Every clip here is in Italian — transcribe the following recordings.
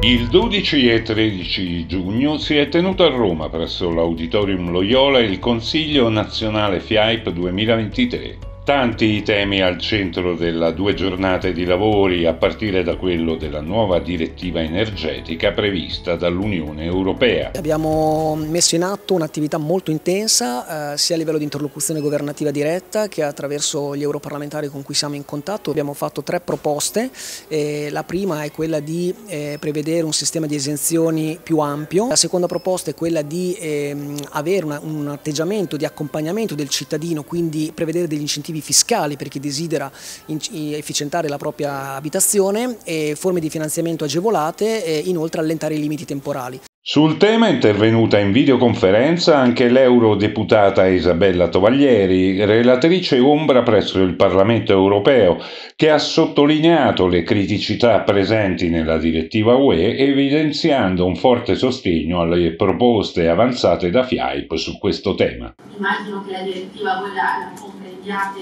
Il 12 e 13 giugno si è tenuto a Roma presso l'Auditorium Loyola il Consiglio Nazionale FIAIP 2023. Tanti i temi al centro della due giornate di lavori, a partire da quello della nuova direttiva energetica prevista dall'Unione Europea. Abbiamo messo in atto un'attività molto intensa, eh, sia a livello di interlocuzione governativa diretta che attraverso gli europarlamentari con cui siamo in contatto. Abbiamo fatto tre proposte, eh, la prima è quella di eh, prevedere un sistema di esenzioni più ampio, la seconda proposta è quella di ehm, avere una, un atteggiamento di accompagnamento del cittadino, quindi prevedere degli incentivi incentivi fiscali per chi desidera efficientare la propria abitazione, e forme di finanziamento agevolate e inoltre allentare i limiti temporali. Sul tema è intervenuta in videoconferenza anche l'eurodeputata Isabella Tovaglieri, relatrice ombra presso il Parlamento europeo, che ha sottolineato le criticità presenti nella direttiva UE, evidenziando un forte sostegno alle proposte avanzate da FIAIP su questo tema. Immagino che la direttiva UE la comprendiate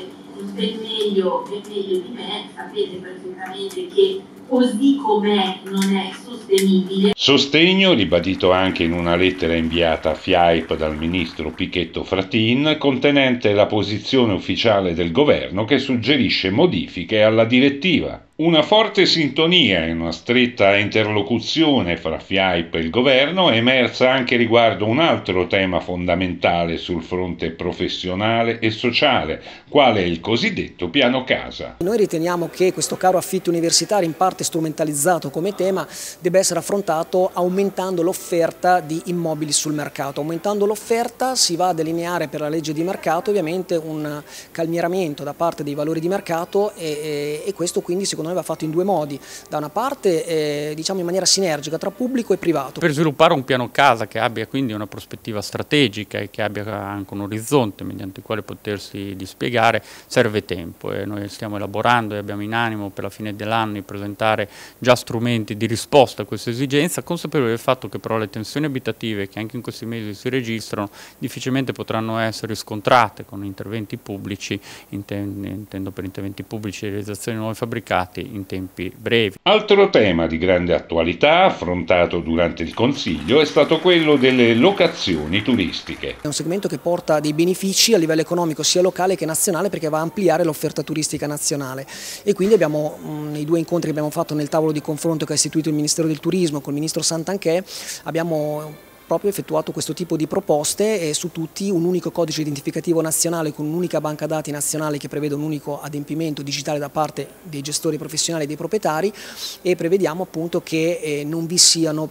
ben meglio, ben meglio di me, sapete perfettamente che così com'è non è sostenibile. Sostegno ribadito anche in una lettera inviata a FIAIP dal ministro Pichetto Fratin, contenente la posizione ufficiale del governo che suggerisce modifiche alla direttiva. Una forte sintonia e una stretta interlocuzione fra FIAIP e il governo è emersa anche riguardo un altro tema fondamentale sul fronte professionale e sociale, quale il cosiddetto piano casa. Noi riteniamo che questo caro affitto universitario, in parte strumentalizzato come tema, debba essere affrontato aumentando l'offerta di immobili sul mercato. Aumentando l'offerta si va a delineare per la legge di mercato ovviamente un calmieramento da parte dei valori di mercato e, e questo quindi secondo secondo me va fatto in due modi, da una parte eh, diciamo in maniera sinergica tra pubblico e privato. Per sviluppare un piano casa che abbia quindi una prospettiva strategica e che abbia anche un orizzonte mediante il quale potersi dispiegare serve tempo e eh. noi stiamo elaborando e abbiamo in animo per la fine dell'anno di presentare già strumenti di risposta a questa esigenza, consapevoli del fatto che però le tensioni abitative che anche in questi mesi si registrano difficilmente potranno essere scontrate con interventi pubblici, intendo per interventi pubblici e realizzazione di nuovi fabbricati, approvati in tempi brevi. Altro tema di grande attualità affrontato durante il Consiglio è stato quello delle locazioni turistiche. È un segmento che porta dei benefici a livello economico sia locale che nazionale perché va a ampliare l'offerta turistica nazionale e quindi abbiamo mm, nei due incontri che abbiamo fatto nel tavolo di confronto che ha istituito il Ministero del Turismo con il Ministro Santanchè abbiamo proprio effettuato questo tipo di proposte e eh, su tutti un unico codice identificativo nazionale con un'unica banca dati nazionale che prevede un unico adempimento digitale da parte dei gestori professionali e dei proprietari e prevediamo appunto che eh, non vi siano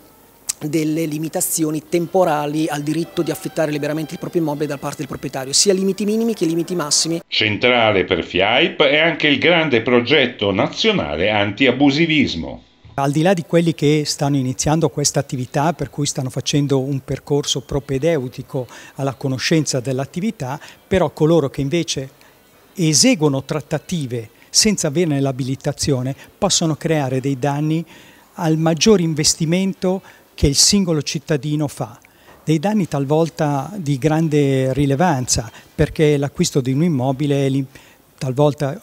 delle limitazioni temporali al diritto di affittare liberamente il proprio immobile da parte del proprietario, sia limiti minimi che limiti massimi. Centrale per FIAIP è anche il grande progetto nazionale anti-abusivismo. Al di là di quelli che stanno iniziando questa attività, per cui stanno facendo un percorso propedeutico alla conoscenza dell'attività, però coloro che invece eseguono trattative senza averne l'abilitazione possono creare dei danni al maggior investimento che il singolo cittadino fa dei danni talvolta di grande rilevanza perché l'acquisto di un immobile talvolta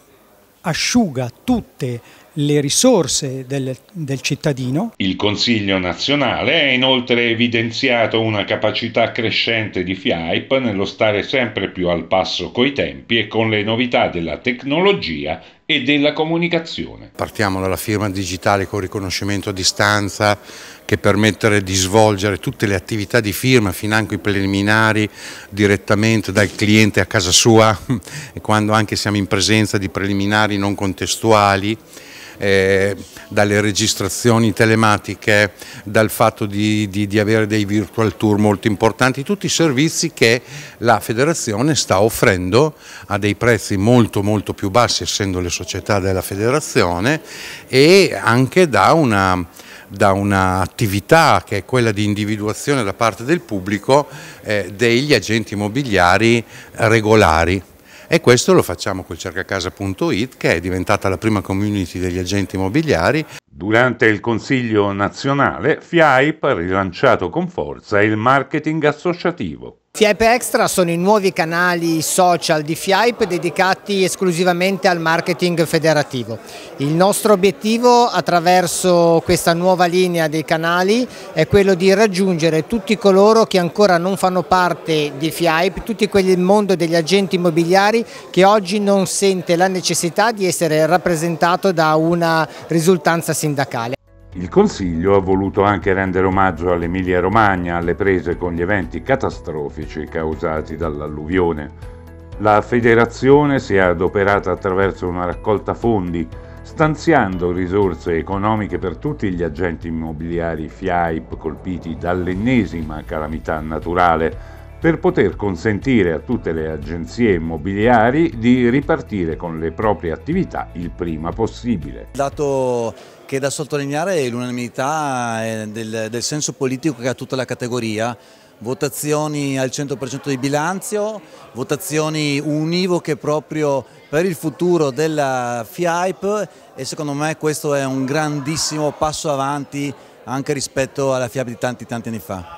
asciuga tutte le risorse del, del, cittadino. Il Consiglio nazionale ha inoltre evidenziato una capacità crescente di FIAIP nello stare sempre più al passo coi tempi e con le novità della tecnologia e della comunicazione. Partiamo dalla firma digitale con riconoscimento a distanza che permettere di svolgere tutte le attività di firma, financo i preliminari, direttamente dal cliente a casa sua, e quando anche siamo in presenza di preliminari non contestuali eh, dalle registrazioni telematiche, dal fatto di, di, di avere dei virtual tour molto importanti, tutti i servizi che la federazione sta offrendo a dei prezzi molto molto più bassi essendo le società della federazione e anche da una da un'attività che è quella di individuazione da parte del pubblico eh, degli agenti immobiliari regolari e questo lo facciamo col cercacasa.it che è diventata la prima community degli agenti immobiliari. Durante il Consiglio nazionale, FIAIP ha rilanciato con forza il marketing associativo FIAIP Extra sono i nuovi canali social di FIAIP dedicati esclusivamente al marketing federativo. Il nostro obiettivo attraverso questa nuova linea dei canali è quello di raggiungere tutti coloro che ancora non fanno parte di FIAIP, tutti quelli del mondo degli agenti immobiliari che oggi non sente la necessità di essere rappresentato da una risultanza sindacale. Il Consiglio ha voluto anche rendere omaggio all'Emilia Romagna alle prese con gli eventi catastrofici causati dall'alluvione. La federazione si è adoperata attraverso una raccolta fondi, stanziando risorse economiche per tutti gli agenti immobiliari FIAIP colpiti dall'ennesima calamità naturale per poter consentire a tutte le agenzie immobiliari di ripartire con le proprie attività il prima possibile. Dato che da sottolineare l'unanimità eh, del, del senso politico che ha tutta la categoria, votazioni al 100% di bilancio, votazioni univoche proprio per il futuro della FIAIP e secondo me questo è un grandissimo passo avanti anche rispetto alla FIAP di tanti tanti anni fa.